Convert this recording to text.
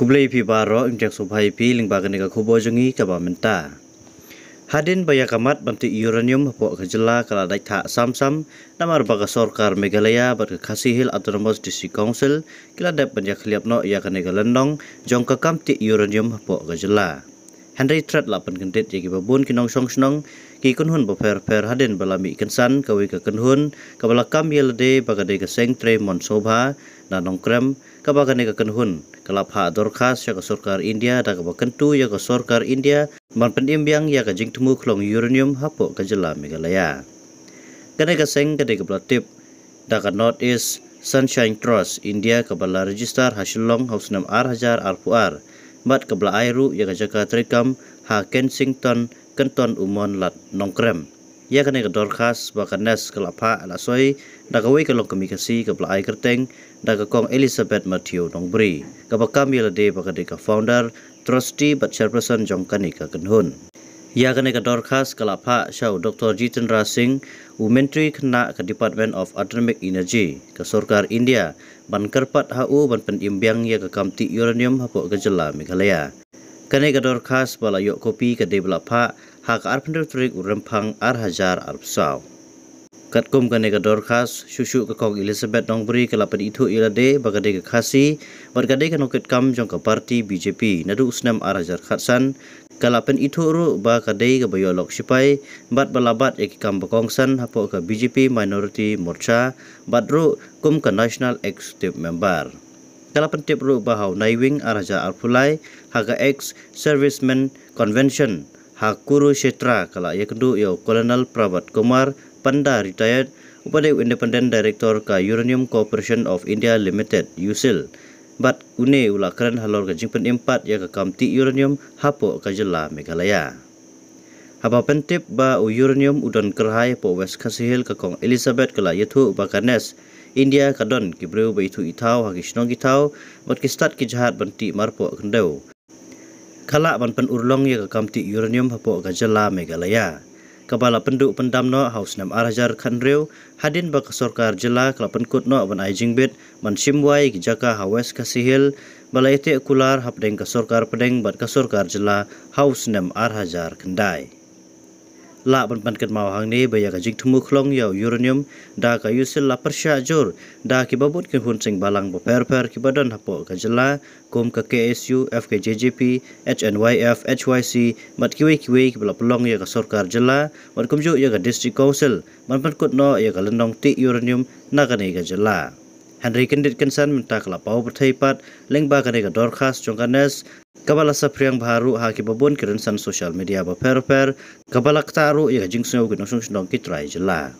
kublai phi ba ro injak so phai phi ling ba ga ni ga khu bo hadin ba ya kamat banti uranium po ka jilla kala dai sam sam namar ba ga sarkar meghalaya ba ka khasi hil autonomous district council kila da panja khliap no ya ka ni ga lendong uranium po ka Henry Thread lapan gentet jadi babun kini nong song song kini kenhun bafer fer haden balami kensan kawi ke kenhun kabelak kam yelde bagade ke seng tre mon soba na nong krem kabagane ke kenhun kelap ha dorkas ya ke sorkar India dan kabak kentu ya ke sorkar India man yang ya ke jing temu kelong uranium hapo ke jelah megalaya kene ke seng kede ke pelatip dan ke North East Sunshine Trust India kabelak register hasilong hausnam ar hajar arpuar mat kebla airu yang ka jaka trekam ha kensington kenton umon lat nongkrem ia kena ne ka dorkhas ba ka nes kala pha la soi da ka wei ka lok mi ka air kerteng da ka kong elizabeth Matthew nongbri ka ba dia ya la de founder trustee but chairperson jong kanika kenhun ia Yaganega Dorcas Kalapa Shaw Dr. Jitendra Singh U Menteri Kena ke Department of Atomic Energy ke Sorkar India ban kerpat Hu, ban penimbang ya ke kamti uranium hapok ke jela Meghalaya. Kene ke Dorcas bala yuk kopi ke Develapa hak arpendertrik urempang arhajar Arpsau. กัดกุมกันในกระดอร์คัสชุชุกของอิลิซาเบธดองบรีกลับไปอิทุอิลาเดบักเดกคาซีบักเดกนกเกตคัมจงกับพรรคบีเจพีนัดอุสนำอาราจัดขัดสันกลับเป็นอิทุรุบักเดกบอยล็อกชิไปบัดบลาบัดเอกคัมปองสันฮับพอกับบีเจพีมายนอริตี้มอร์ชาบัดรุกุมกับนชั่นแนลเอ็กซ์ติฟเมมเบอร์กลับเป็นทิปรูปบ่าวนายวิงอาราจาอัลฟุไลฮักเอ็กซ์เซอร์วิสแมนคอนเวนชั่นฮักคูรุเชตรากลับยังดูอยู่คอลเนลปราบัตกุมาร์ Panda, retired Upadek Independent Director ka Uranium Corporation of India Limited, USIL. Bat une ula keren halor ka jingpen empat ya ka kamti uranium hapo ka jela Meghalaya. Haba pentip ba u uranium udon kerhai po West Kasihil ka kong Elizabeth kala yethu bakanes India ka don kibriu ba itu itau ha kishnong itau bat kistat ki jahat banti marpo kendau. Kala ban pen urlong ya ka kamti uranium hapo ka jela Meghalaya. Kepala Penduk Pendam No Haus Nam Arajar Khan Hadin Baka Sorkar Jela Kelapan Kut No Ben Aijing Bit Mansimwai Gijaka Hawes Kasihil Balai Kular Hapdeng Kasorkar Pedeng Bat Kasorkar Jela Haus Nam Arajar Kendai la ban ban kat mau hang ni baya ka jing thumu khlong yo uranium da ka yusil la persha jur da ki babut ke hun sing balang bo per per ki badan hapo ka jela kom ka ksu fkjjp hnyf hyc mat ki wei ki wei ki bla plong ye ya ka sarkar jela mat kum jo ye ya ka district council ban ban kut no ye ya ka lendong ti uranium na ka ne ka jela Henry Kendit Kinsan minta kelapau berteipat lingba kanega Dorcas Jongkanes kabala sapriang baru haki babun kirinsan sosial media baper-per kabala ketaru ia jingsunya wikin usung-sundong kitra jela.